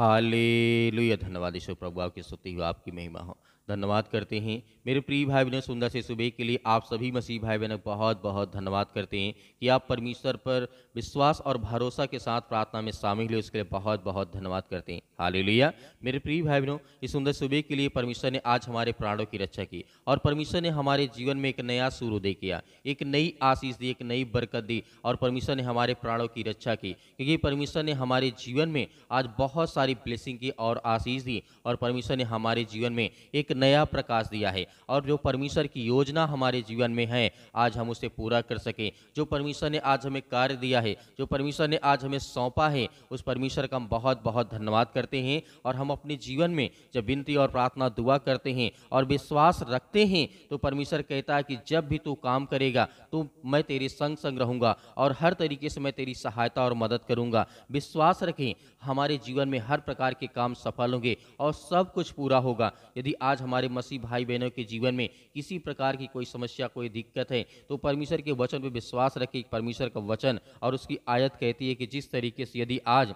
लुया धन्यवाद ईश्वर प्रभु आपकी स्तुति हो आपकी महिमा हो धन्यवाद करते हैं मेरे प्रिय भाई बहनों सुंदर से सुबह के लिए आप सभी मसीह भाई बहनों बहुत बहुत धन्यवाद करते हैं कि आप परमेश्वर पर विश्वास और भरोसा के साथ प्रार्थना में शामिल हुए उसके लिए बहुत बहुत धन्यवाद करते हैं हाल मेरे प्रिय भाई बहनों इस सुंदर सुबह के लिए परमेश्वर ने आज हमारे प्राणों की रक्षा की और परमेश्वर ने हमारे जीवन में एक नया सूर्योदय किया एक नई आशीष दी एक नई बरकत दी और परमेश्वर ने हमारे प्राणों की रक्षा की क्योंकि परमेश्वर ने हमारे जीवन में आज बहुत सारी ब्लेसिंग की और आशीष दी और परमेश्वर ने हमारे जीवन में एक नया प्रकाश दिया है और जो परमेश्वर की योजना हमारे जीवन में है आज हम उसे पूरा कर सकें जो परमेश्वर ने आज हमें कार्य दिया है जो परमेश्वर ने आज हमें सौंपा है उस परमेश्वर का हम बहुत बहुत धन्यवाद करते हैं और हम अपने जीवन में जब विनती और प्रार्थना दुआ करते हैं और विश्वास रखते हैं तो परमेश्वर कहता है कि जब भी तू काम करेगा तो मैं तेरे संग संग रहूँगा और हर तरीके से मैं तेरी सहायता और मदद करूँगा विश्वास रखें हमारे जीवन में हर प्रकार के काम सफल होंगे और सब कुछ पूरा होगा यदि आज हमारे मसीह भाई बहनों के जीवन में किसी प्रकार की कोई समस्या कोई दिक्कत है तो परमेश्वर के वचन पर विश्वास रखें परमेश्वर का वचन और उसकी आयत कहती है कि जिस तरीके से यदि आज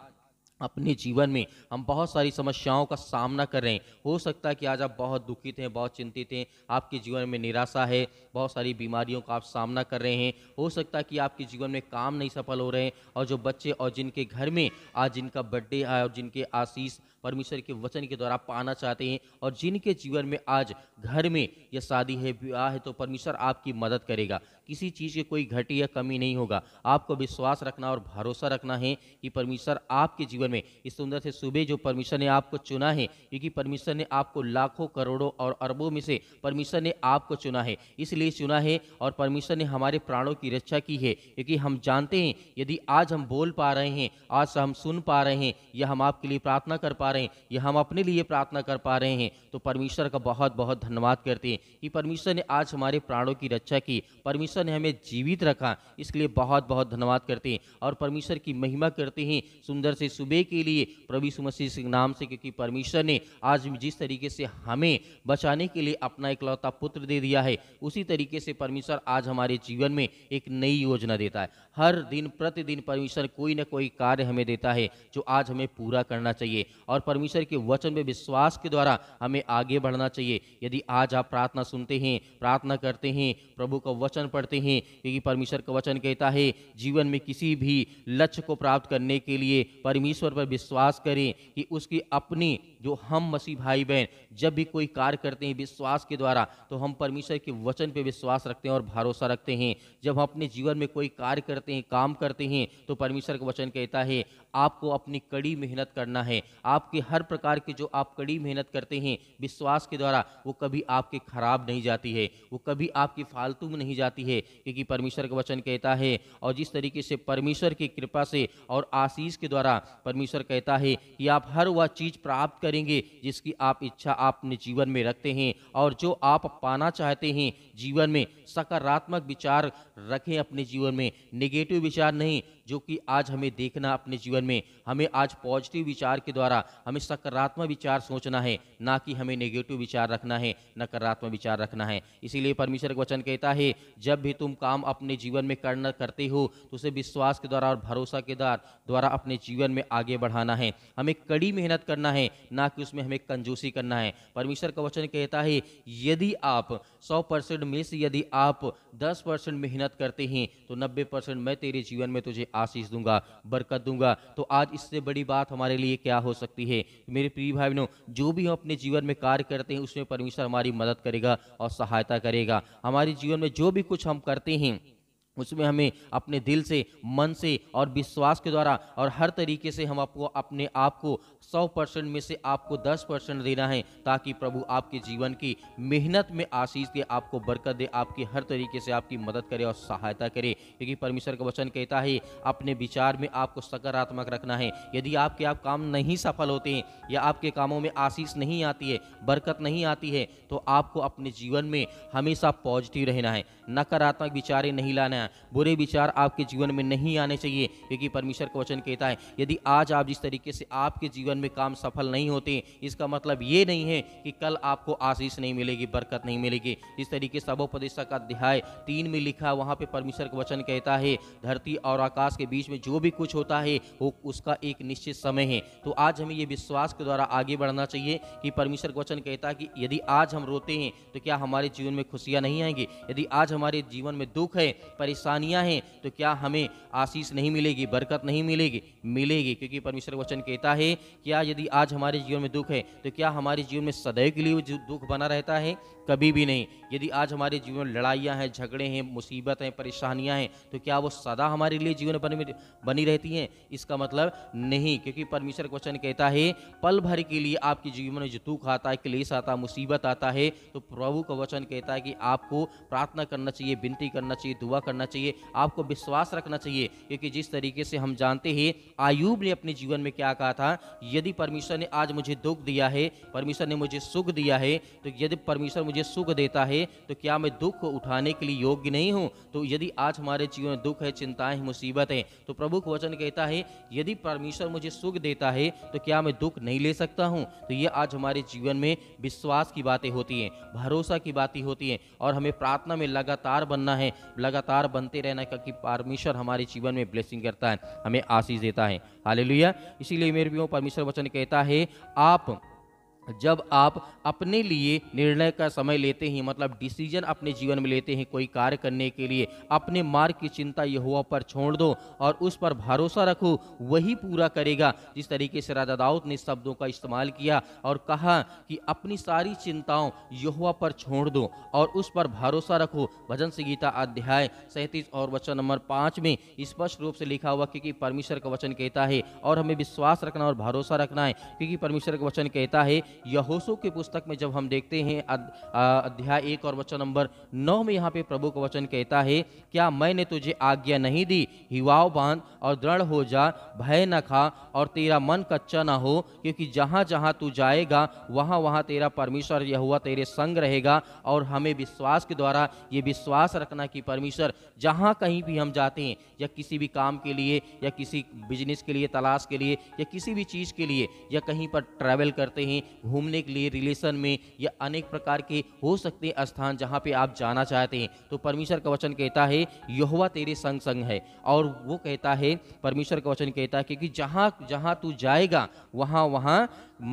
अपने जीवन में हम बहुत सारी समस्याओं का सामना कर रहे हैं हो सकता है कि आज आप बहुत दुखित हैं बहुत चिंतित हैं आपके जीवन में निराशा है बहुत सारी बीमारियों का आप सामना कर रहे हैं हो सकता है कि आपके जीवन में काम नहीं सफल हो रहे हैं और जो बच्चे और जिनके घर में आज जिनका बर्थडे है और जिनके आशीष परमेश्वर के वचन के द्वारा पाना चाहते हैं और जिनके जीवन में आज घर में यह शादी है विवाह है तो परमेश्वर आपकी मदद करेगा किसी चीज़ की कोई घटी या कमी नहीं होगा आपको विश्वास रखना और भरोसा रखना है कि परमेश्वर आपके जीवन में इस सुंदर से सुबह जो परमेश्वर ने आपको चुना है क्योंकि परमेश्वर ने आपको लाखों करोड़ों और अरबों में से परमेश्वर ने आपको चुना है इसलिए चुना है और परमेश्वर ने हमारे प्राणों की रक्षा की है क्योंकि हम जानते हैं यदि आज हम बोल पा रहे हैं आज हम सुन पा रहे हैं या हम आपके लिए प्रार्थना कर पा रहे हैं या हम अपने लिए प्रार्थना कर पा रहे हैं तो परमेश्वर का बहुत बहुत धन्यवाद करते हैं कि परमेश्वर ने आज हमारे प्राणों की रक्षा की परमेश्वर परमेश्वर ने हमें जीवित रखा इसके लिए बहुत बहुत धन्यवाद करते हैं और परमेश्वर की महिमा करते हैं सुंदर से सुबह के लिए प्रभु मसीह के नाम से क्योंकि परमेश्वर ने आज जिस तरीके से हमें बचाने के लिए अपना इकलौता पुत्र दे दिया है उसी तरीके से परमेश्वर आज हमारे जीवन में एक नई योजना देता है हर दिन प्रतिदिन परमेश्वर कोई ना कोई कार्य हमें देता है जो आज हमें पूरा करना चाहिए और परमेश्वर के वचन में विश्वास के द्वारा हमें आगे बढ़ना चाहिए यदि आज आप प्रार्थना सुनते हैं प्रार्थना करते हैं प्रभु का वचन पढ़ते पड़ते हैं क्योंकि परमेश्वर का वचन कहता है जीवन में किसी भी लक्ष्य को प्राप्त करने के लिए परमेश्वर पर विश्वास करें कि उसकी अपनी जो हम मसीह भाई बहन जब भी कोई कार्य करते हैं विश्वास के द्वारा तो हम परमेश्वर के वचन पर विश्वास रखते हैं और भरोसा रखते हैं जब हम अपने जीवन में कोई कार्य करते हैं काम करते हैं तो परमेश्वर का वचन कहता है आपको अपनी कड़ी मेहनत करना है आपके हर प्रकार की जो आप कड़ी मेहनत करते हैं विश्वास के द्वारा वो कभी आपके खराब नहीं जाती है वो कभी आपकी फालतू में नहीं जाती है क्योंकि परमेश्वर का वचन कहता है और जिस तरीके से परमेश्वर की कृपा से और आशीष के द्वारा परमेश्वर कहता है कि आप हर वह चीज़ प्राप्त करेंगे जिसकी आप इच्छा आपने जीवन में रखते हैं और जो आप पाना चाहते हैं जीवन में सकारात्मक विचार रखें अपने जीवन में निगेटिव विचार नहीं जो कि आज हमें देखना अपने जीवन में हमें आज पॉजिटिव विचार के द्वारा हमें सकारात्मक विचार सोचना है ना कि हमें नेगेटिव विचार रखना है नकारात्मक विचार रखना है इसीलिए परमेश्वर का वचन कहता है जब भी तुम काम अपने जीवन में करना करते हो तो उसे विश्वास के द्वारा और भरोसा के द्वारा अपने जीवन में आगे बढ़ाना है हमें कड़ी मेहनत करना है ना कि उसमें हमें कंजूसी करना है परमेश्वर का वचन कहता है यदि आप सौ परसेंट में से यदि आप दस परसेंट मेहनत करते हैं तो नब्बे परसेंट मैं तेरे जीवन में तुझे आशीष दूंगा बरकत दूंगा तो आज इससे बड़ी बात हमारे लिए क्या हो सकती है मेरे प्रिय भाई बहनों जो भी हम अपने जीवन में कार्य करते हैं उसमें परमेश्वर हमारी मदद करेगा और सहायता करेगा हमारे जीवन में जो भी कुछ हम करते हैं उसमें हमें अपने दिल से मन से और विश्वास के द्वारा और हर तरीके से हम आपको अपने आप को सौ परसेंट में से आपको दस परसेंट देना है ताकि प्रभु आपके जीवन की मेहनत में आशीष दे आपको बरकत दे आपकी हर तरीके से आपकी मदद करे और सहायता करे क्योंकि परमेश्वर का वचन कहता है अपने विचार में आपको सकारात्मक रखना है यदि आपके आप काम नहीं सफल होते हैं या आपके कामों में आशीष नहीं आती है बरकत नहीं आती है तो आपको अपने जीवन में हमेशा पॉजिटिव रहना है नकारात्मक विचारें नहीं लाना है है बुरे विचार आपके जीवन में नहीं आने चाहिए क्योंकि परमेश्वर का वचन कहता है यदि आज आप जिस तरीके से आपके जीवन में काम सफल नहीं होते इसका मतलब ये नहीं है कि कल आपको आशीष नहीं मिलेगी बरकत नहीं मिलेगी इस तरीके से सबोपदेशा का अध्याय तीन में लिखा वहाँ पर परमेश्वर का वचन कहता है धरती और आकाश के बीच में जो भी कुछ होता है वो उसका एक निश्चित समय है तो आज हमें ये विश्वास के द्वारा आगे बढ़ना चाहिए कि परमेश्वर का वचन कहता है कि यदि आज हम रोते हैं तो क्या हमारे जीवन में खुशियाँ नहीं आएंगी यदि आज हमारे जीवन में दुख है पर परेशानियां हैं तो क्या हमें आशीष नहीं मिलेगी बरकत नहीं मिलेगी मिलेगी क्योंकि परमेश्वर वचन कहता है क्या यदि आज हमारे जीवन में दुख है तो क्या हमारे जीवन में सदैव के लिए दुख बना रहता है कभी भी नहीं यदि आज हमारे जीवन में लड़ाइयाँ हैं झगड़े हैं मुसीबत हैं परेशानियाँ हैं तो क्या वो सदा हमारे लिए जीवन बन बनी रहती हैं इसका मतलब नहीं क्योंकि परमेश्वर का वचन कहता है पल भर के लिए आपके जीवन में जो दुख आता है क्लेश आता है मुसीबत आता है तो प्रभु का वचन कहता है कि आपको प्रार्थना करना चाहिए विनती करना चाहिए दुआ करना चाहिए आपको विश्वास रखना चाहिए क्योंकि जिस तरीके से हम जानते हैं आयुब ने अपने जीवन में क्या कहा था यदि परमेश्वर ने आज मुझे दुख दिया है परमेश्वर ने मुझे सुख दिया है तो यदि परमेश्वर मुझे सुख देता है तो क्या मैं दुख को उठाने के लिए योग्य नहीं हूँ तो यदि आज हमारे जीवन में दुख है चिंताएं मुसीबत है तो प्रभु को वचन कहता है यदि परमेश्वर मुझे सुख देता है तो क्या मैं दुख नहीं ले सकता हूँ तो ये आज हमारे जीवन में विश्वास की बातें होती हैं भरोसा की बातें होती हैं और हमें प्रार्थना में लगातार बनना है लगातार बनते रहना क्योंकि परमेश्वर हमारे जीवन में ब्लेसिंग करता है हमें आशीष देता है हाल इसीलिए मेरे भी परमेश्वर वचन कहता है आप जब आप अपने लिए निर्णय का समय लेते हैं मतलब डिसीजन अपने जीवन में लेते हैं कोई कार्य करने के लिए अपने मार्ग की चिंता यहुआ पर छोड़ दो और उस पर भरोसा रखो वही पूरा करेगा जिस तरीके से राजा दाऊद ने शब्दों का इस्तेमाल किया और कहा कि अपनी सारी चिंताओं यहुआ पर छोड़ दो और उस पर भरोसा रखो भजन संगीता अध्याय सैंतीस और वचन नंबर पाँच में स्पष्ट रूप से लिखा हुआ क्योंकि परमेश्वर का वचन कहता है और हमें विश्वास रखना और भरोसा रखना है क्योंकि परमेश्वर का वचन कहता है यहोसो के पुस्तक में जब हम देखते हैं अध्याय एक और वचन नंबर नौ में यहाँ पे प्रभु का वचन कहता है क्या मैंने तुझे आज्ञा नहीं दी हिवाओ बांध और दृढ़ हो जा भय न खा और तेरा मन कच्चा ना हो क्योंकि जहाँ जहाँ तू जाएगा वहाँ वहाँ तेरा परमेश्वर यह हुआ तेरे संग रहेगा और हमें विश्वास के द्वारा ये विश्वास रखना कि परमेश्वर जहाँ कहीं भी हम जाते हैं या किसी भी काम के लिए या किसी बिजनेस के लिए तलाश के लिए या किसी भी चीज़ के लिए या कहीं पर ट्रैवल करते हैं घूमने के लिए रिलेशन में या अनेक प्रकार के हो सकते हैं स्थान जहाँ पे आप जाना चाहते हैं तो परमेश्वर का वचन कहता है यहवा तेरे संग संग है और वो कहता है परमेश्वर का वचन कहता है क्योंकि जहाँ जहाँ तू जाएगा वहाँ वहाँ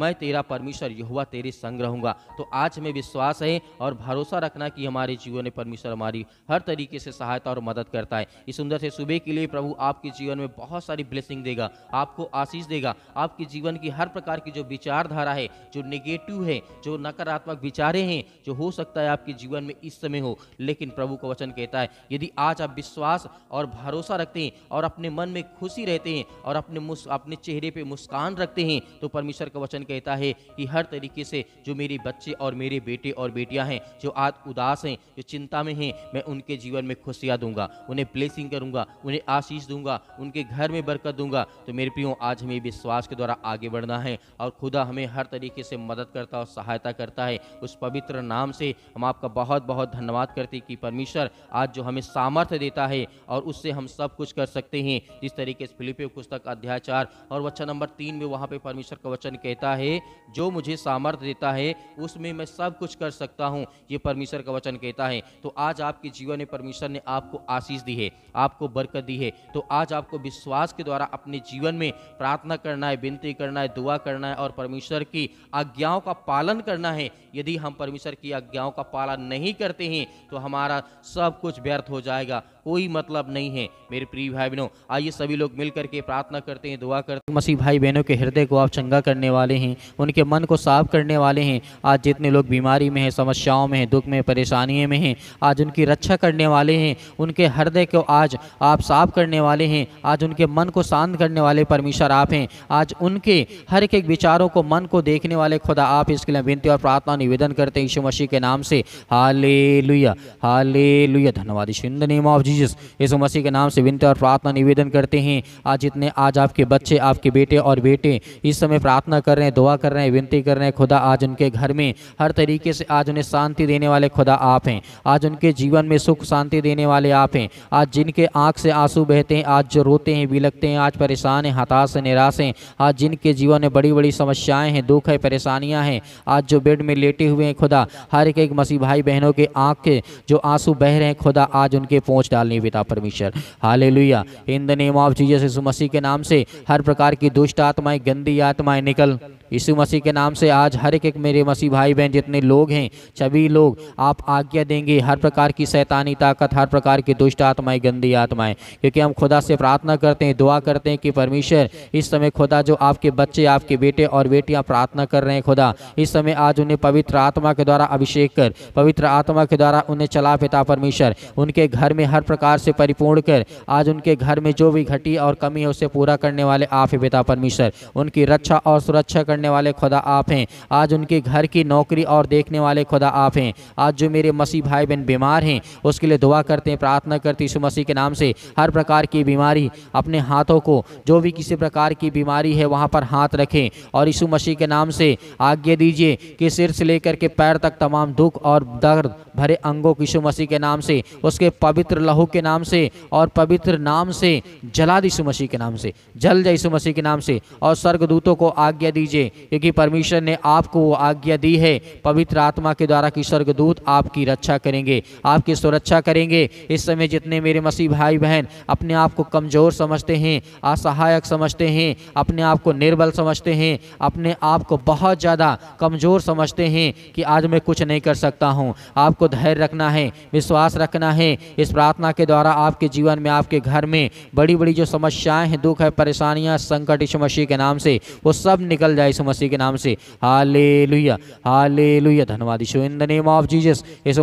मैं तेरा परमेश्वर यहुआ तेरे संग रहूँगा तो आज हमें विश्वास है और भरोसा रखना कि हमारे जीवन में परमेश्वर हमारी हर तरीके से सहायता और मदद करता है इस सुंदर से सुबह के लिए प्रभु आपके जीवन में बहुत सारी ब्लेसिंग देगा आपको आशीष देगा आपके जीवन की हर प्रकार की जो विचारधारा है जो नेगेटिव है जो नकारात्मक विचारें हैं जो हो सकता है आपके जीवन में इस समय हो लेकिन प्रभु का वचन कहता है यदि आज आप विश्वास और भरोसा रखते हैं और अपने मन में खुशी रहते हैं और अपने अपने चेहरे पर मुस्कान रखते हैं तो परमेश्वर का वचन कहता है कि हर तरीके से जो मेरे बच्चे और मेरे बेटे और बेटियां हैं जो आज उदास हैं जो चिंता में हैं मैं उनके जीवन में खुशियाँ दूंगा उन्हें ब्लेसिंग करूंगा उन्हें आशीष दूंगा उनके घर में बरकत दूंगा तो मेरे प्रियो आज हमें विश्वास के द्वारा आगे बढ़ना है और खुदा हमें हर तरीके से मदद करता और सहायता करता है उस पवित्र नाम से हम आपका बहुत बहुत धन्यवाद करते हैं कि परमेश्वर आज जो हमें सामर्थ्य देता है और उससे हम सब कुछ कर सकते हैं जिस तरीके से फिलिपियो पुस्तक अध्याय चार और वचन नंबर तीन में वहाँ पर परमेश्वर का वचन कहता है जो मुझे सामर्थ्य देता है उसमें मैं सब कुछ कर सकता हूँ ये परमेश्वर का वचन कहता है तो आज आपके जीवन में परमेश्वर ने आपको आशीष दी है आपको बरकत दी है तो आज आपको विश्वास के द्वारा अपने जीवन में प्रार्थना करना है विनती करना है दुआ करना है और परमेश्वर की आज्ञाओं का पालन करना है यदि हम परमेश्वर की आज्ञाओं का पालन नहीं करते हैं तो हमारा सब कुछ व्यर्थ हो जाएगा कोई मतलब नहीं है मेरे प्रिय भाई बहनों आइए सभी लोग मिलकर के प्रार्थना करते हैं दुआ करते हैं मसीह भाई बहनों के हृदय को आप चंगा करने वाले हैं उनके मन को साफ करने वाले हैं आज जितने लोग बीमारी में हैं समस्याओं में हैं दुख में परेशानियों में हैं आज उनकी रक्षा करने वाले हैं उनके हृदय को आज आप साफ करने वाले हैं आज उनके मन को शांत करने वाले परमेश्वर आप हैं आज उनके हर एक विचारों को मन को देखने वाले खुदा आप इसके लिए विनती और प्रार्थना निवेदन करते हैं ईशु मसीह के नाम से हाले लुया हाले लुया धन्यवाद in the name of Jesus Yeshu Masih के नाम से विनती और प्रार्थना निवेदन करते हैं आज इतने आज आपके बच्चे आपके बेटे और बेटे इस समय प्रार्थना कर रहे हैं दुआ कर रहे हैं विनती कर रहे हैं खुदा आज उनके घर में हर तरीके से आज उन्हें शांति देने वाले खुदा आप हैं आज उनके जीवन में सुख शांति देने वाले आप हैं आज जिनके आँख से आंसू बहते हैं आज जो रोते हैं बिलकते हैं आज परेशान हैं हताश हैं निराश हैं आज जिनके जीवन में बड़ी बड़ी समस्याएं हैं दुख है परेशानियां हैं आज जो बेड में लेट लेटे हुए हैं खुदा हर एक मसीह भाई बहनों के आँख के जो आंसू बह रहे हैं खुदा आज उनके पहुँच डालने पिता परमेश्वर hallelujah in the name of Jesus Yeshu Masih के नाम से हर प्रकार की दुष्ट आत्माएं गंदी आत्माएं निकल यीशु मसीह के नाम से आज हर एक एक मेरे मसीह भाई बहन जितने लोग हैं सभी लोग आप आज्ञा देंगे हर प्रकार की शैतानी ताकत हर प्रकार की दुष्ट आत्माएं गंदी आत्माएं क्योंकि हम खुदा से प्रार्थना करते हैं दुआ करते हैं कि परमेश्वर इस समय खुदा जो आपके बच्चे आपके बेटे और बेटियां प्रार्थना कर रहे हैं खुदा इस समय आज उन्हें पवित्र पवित्र आत्मा के द्वारा अभिषेक कर पवित्र आत्मा के द्वारा उन्हें चला पिता परमेश्वर उनके घर में हर प्रकार से परिपूर्ण कर आज उनके घर में जो भी घटी और कमी है उसे पूरा करने वाले आप हैं पिता परमेश्वर उनकी रक्षा और सुरक्षा करने वाले खुदा आप हैं आज उनके घर की नौकरी और देखने वाले खुदा आप हैं आज जो मेरे मसीह भाई बहन बीमार हैं उसके लिए दुआ करते हैं प्रार्थना करते हैं मसीह के नाम से हर प्रकार की बीमारी अपने हाथों को जो भी किसी प्रकार की बीमारी है वहाँ पर हाथ रखें और यीशु मसीह के नाम से आज्ञा दीजिए कि सिर से लेकर के पैर तक तमाम दुख और दर्द भरे अंगों की यीशु मसीह के नाम से उसके पवित्र लहू के नाम से और पवित्र नाम से जला यीशु मसीह के नाम से जल जाए यीशु मसीह के नाम से और स्वर्गदूतों को आज्ञा दीजिए क्योंकि परमेश्वर ने आपको वो आज्ञा दी है पवित्र आत्मा के द्वारा कि स्वर्गदूत आपकी रक्षा करेंगे आपकी सुरक्षा करेंगे इस समय जितने मेरे मसीह भाई बहन अपने आप को कमज़ोर समझते हैं असहायक समझते हैं अपने आप को निर्बल समझते हैं अपने आप को बहुत ज़्यादा कमज़ोर समझते हैं कि आज मैं कुछ नहीं कर सकता हूँ आपको आपको धैर्य रखना है विश्वास रखना है इस प्रार्थना के द्वारा आपके जीवन में आपके घर में बड़ी बड़ी जो समस्याएं हैं दुख है परेशानियां संकट इस मसीह के नाम से वो सब निकल जाए इस मसीह के नाम से हाले लुया हाले लुया धन्यवाद Isho in the name of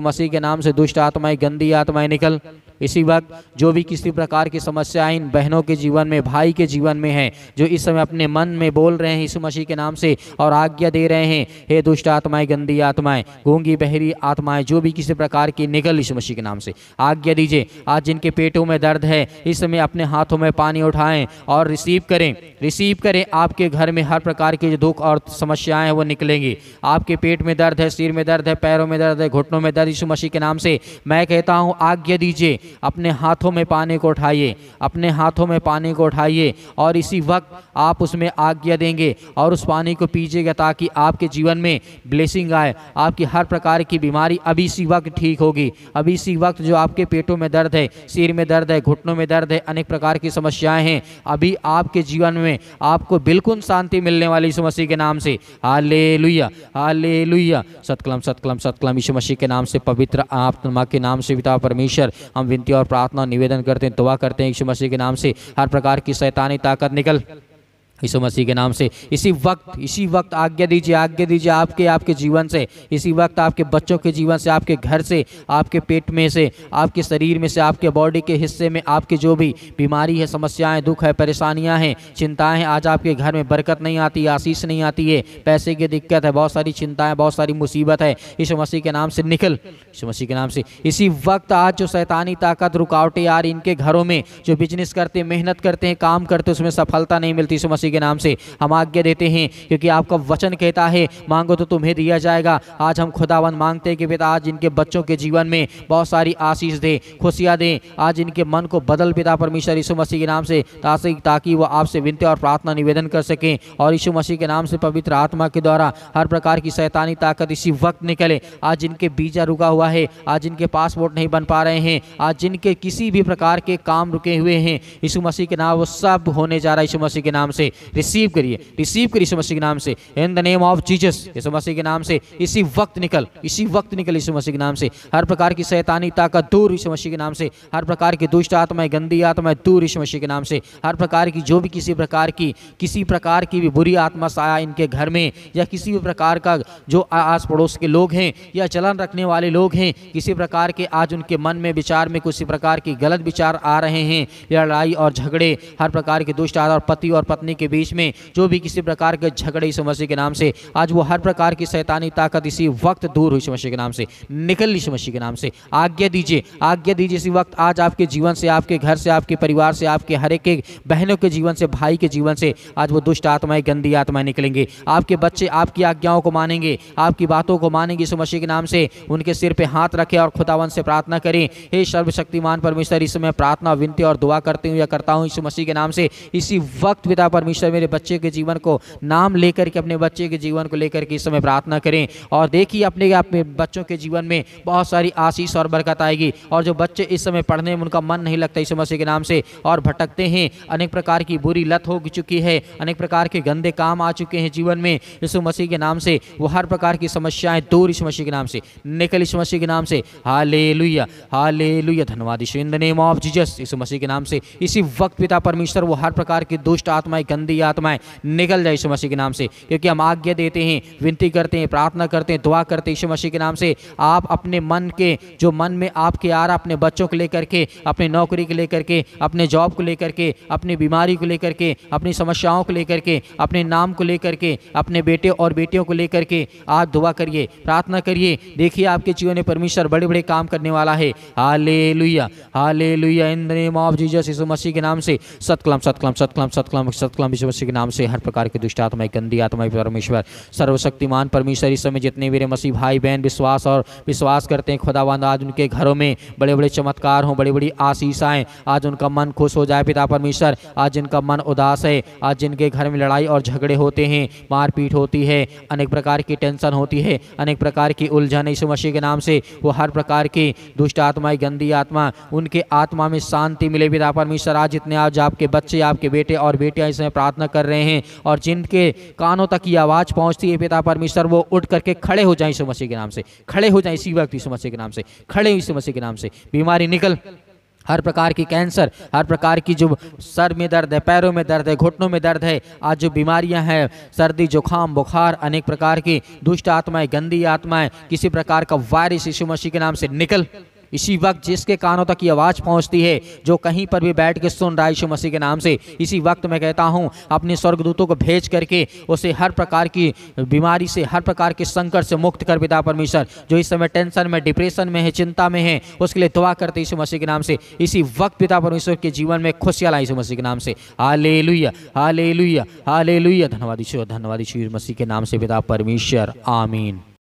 Masih के नाम से दुष्ट आत्माएं गंदी आत्माएं निकल इसी वक्त जो भी किसी प्रकार की समस्याएं इन बहनों के जीवन में भाई के जीवन में है जो इस समय अपने मन में बोल रहे हैं यीशु मसीह के नाम से और आज्ञा दे रहे हैं हे दुष्ट आत्माएं गंदी आत्माएं गूंगी बहरी आत्माएं जो भी किसी प्रकार की निकल यीशु मसीह के नाम से आज्ञा दीजिए आज जिनके पेटों में दर्द है इस समय अपने हाथों में पानी उठाएं और रिसीव करें रिसीव करें आपके घर में हर प्रकार की जो दुख और समस्याएं हैं वो निकलेंगी आपके पेट में दर्द है सिर में दर्द है पैरों में दर्द है घुटनों में दर्द यीशु मसीह के नाम से मैं कहता हूँ आज्ञा दीजिए अपने हाथों में पानी को उठाइए अपने हाथों में पानी को उठाइए और इसी वक्त आप उसमें आज्ञा देंगे और उस पानी को पीजिएगा ताकि आपके जीवन में ब्लेसिंग आए आपकी हर प्रकार की बीमारी अभी इसी वक्त ठीक होगी अभी इसी वक्त जो आपके पेटों में दर्द है सिर में दर्द है घुटनों में दर्द है अनेक प्रकार की समस्याएं हैं अभी आपके जीवन में आपको बिल्कुल शांति मिलने वाली इस मसीह के नाम से हाले लुया हाले लुया सतकलम सतकलम सतकलम इस मसीह के नाम से पवित्र आत्मा के नाम से पिता परमेश्वर हम विनती और प्रार्थना निवेदन करते हैं दुआ करते हैं यीशु मसीह के नाम से हर प्रकार की शैतानी ताकत निकल यीशु मसीह के नाम से इसी वक्त इसी वक्त आज्ञा दीजिए आज्ञा दीजिए आपके आपके जीवन से इसी वक्त आपके बच्चों के जीवन से आपके घर से आपके पेट में से आपके शरीर में से आपके बॉडी के हिस्से में आपके जो भी बीमारी है समस्याएं दुख है परेशानियां हैं चिंताएं हैं आज आपके घर में बरकत नहीं आती आशीष नहीं आती है पैसे की दिक्कत है बहुत सारी चिंताएँ बहुत सारी मुसीबत है यीशु मसीह के नाम से निकल यीशु मसीह के नाम से इसी वक्त आज जो शैतानी ताकत रुकावटें यार इनके घरों में जो बिजनेस करते मेहनत करते हैं काम करते उसमें सफलता नहीं मिलती यीशु मसीह के नाम से हम आज्ञा देते हैं क्योंकि आपका वचन कहता है मांगो तो तुम्हें दिया जाएगा आज हम खुदावन मांगते हैं कि पिता आज इनके बच्चों के जीवन में बहुत सारी आशीष दें खुशियाँ दें आज इनके मन को बदल पिता परमेश्वर यीशु मसीह के नाम से ताकि वह आपसे विनती और प्रार्थना निवेदन कर सकें और यीशु मसीह के नाम से पवित्र आत्मा के द्वारा हर प्रकार की शैतानी ताकत इसी वक्त निकले आज इनके बीजा रुका हुआ है आज इनके पासपोर्ट नहीं बन पा रहे हैं आज जिनके किसी भी प्रकार के काम रुके हुए हैं यीशु मसीह के नाम वो सब होने जा रहा है यीशु मसीह के नाम से रिसीव करिए रिसीव करिए यीशु मसीह के नाम से in the name of Jesus Yeshu Masih के नाम से इसी वक्त निकल इसी वक्त निकल यीशु मसीह के नाम से हर प्रकार की शैतानी ताकत दूर यीशु मसीह के नाम से हर प्रकार की दुष्ट आत्माएं गंदी आत्माएं दूर यीशु मसीह के नाम से हर प्रकार की जो भी किसी प्रकार की किसी प्रकार की भी बुरी आत्मा साया इनके घर में या किसी भी प्रकार का जो आस पड़ोस के लोग हैं या चलन रखने वाले लोग हैं किसी प्रकार के आज उनके मन में विचार में किसी प्रकार की गलत विचार आ रहे हैं लड़ाई और झगड़े हर प्रकार के दुष्ट आदर पति और पत्नी के बीच में जो भी किसी प्रकार के झगड़े इस मसीह के नाम से आज वो हर प्रकार की शैतानी ताकत इसी वक्त दूर हुई मसीह के नाम से निकल इस मसीह के नाम से आज्ञा दीजिए आज्ञा दीजिए इसी वक्त आज आपके जीवन से आपके घर से आपके परिवार से आपके हर एक बहनों के जीवन से भाई के जीवन से आज वो दुष्ट आत्माएं गंदी आत्माएं निकलेंगे आपके बच्चे आपकी आज्ञाओं को मानेंगे आपकी बातों को मानेंगे इस मसीह के नाम से उनके सिर पर हाथ रखें और खुदावन से प्रार्थना करें हे सर्वशक्तिमान परमेश्वर इस समय प्रार्थना विनती और दुआ करते हुए करता हूँ इस मसीह के नाम से इसी वक्त पिता परमेश्वर परमेश्वर मेरे बच्चे के जीवन को नाम लेकर के अपने बच्चे के जीवन को लेकर के इस समय प्रार्थना करें और देखिए अपने अपने बच्चों के जीवन में बहुत सारी आशीष और बरकत आएगी और जो बच्चे इस समय पढ़ने में उनका मन नहीं लगता इस मसीह के नाम से और भटकते हैं अनेक प्रकार की बुरी लत हो चुकी है अनेक प्रकार के गंदे काम आ चुके हैं जीवन में इस मसीह के नाम से वो हर प्रकार की समस्याएं दूर इस मसीह के नाम से निकल इस मसीह के नाम से हाले लुया हाले लुया धन्यवाद इन नेम ऑफ जीजस इस मसीह के नाम से इसी वक्त पिता परमेश्वर वो हर प्रकार की दुष्ट आत्माएं गंदे गंदी आत्माएं निकल जाए ईशु मसीह के नाम से क्योंकि हम आज्ञा देते हैं विनती करते हैं प्रार्थना करते हैं दुआ करते हैं ईशु मसीह के नाम से आप अपने मन के जो मन में आपके आ रहा अपने बच्चों को लेकर के अपने नौकरी को लेकर के अपने जॉब को लेकर के अपनी बीमारी को लेकर के अपनी समस्याओं को लेकर के अपने नाम को लेकर के अपने बेटे और बेटियों को लेकर के आज दुआ करिए प्रार्थना करिए देखिए आपके जीवन में परमेश्वर बड़े बड़े काम करने वाला है हाले लुया hallelujah in of Jesus Yeshu Masih के नाम से सतकलम सतकलम सतकलम सतकलम सतकलम यीशु मसीह के नाम से हर प्रकार की दुष्ट आत्मा गंदी आत्मा परमेश्वर सर्वशक्तिमान परमेश्वर इस समय जितने मेरे मसीह भाई बहन विश्वास और विश्वास करते हैं खुदाबंद आज उनके घरों में बड़े बड़े चमत्कार हों बड़ी बड़ी आशीषाएँ आज उनका मन खुश हो जाए पिता परमेश्वर आज जिनका मन उदास है आज जिनके घर में लड़ाई और झगड़े होते हैं मारपीट होती है अनेक प्रकार की टेंशन होती है अनेक प्रकार की उलझन यीशु मसीह के नाम से वो हर प्रकार की दुष्ट आत्माएं गंदी आत्मा उनके आत्मा में शांति मिले पिता परमेश्वर आज जितने आज आपके बच्चे आपके बेटे और बेटियाँ इसमें प्रार्थना कर रहे हैं और जिनके कानों तक ये आवाज़ पहुँचती है पिता परमेश्वर वो उठ करके खड़े हो जाएं समस्या मसीह के नाम से खड़े हो जाएं इसी वक्त समस्या के नाम से खड़े हुई समस्या मसीह के नाम से बीमारी निकल हर प्रकार की कैंसर हर प्रकार की जो सर में दर्द है पैरों में दर्द है घुटनों में दर्द है आज जो बीमारियां हैं सर्दी जुकाम बुखार अनेक प्रकार की दुष्ट आत्माएं गंदी आत्माएं किसी प्रकार का वायरस यीशु मसीह के नाम से निकल इसी वक्त जिसके कानों तक ये आवाज़ पहुँचती है जो कहीं पर भी बैठ के सुन रहा है यीशु मसीह के नाम से इसी वक्त मैं कहता हूँ अपने स्वर्गदूतों को भेज करके उसे हर प्रकार की बीमारी से हर प्रकार के संकट से मुक्त कर पिता परमेश्वर जो इस समय टेंशन में डिप्रेशन में है चिंता में है उसके लिए दुआ करते यीशु मसीह के नाम से इसी वक्त पिता परमेश्वर के जीवन में खुशियाँ लाई यीशु मसीह के नाम से हाले लुया हाले लुया हाले धन्यवाद ईश्वर धन्यवाद ईश्वर मसीह के नाम से पिता परमेश्वर आमीन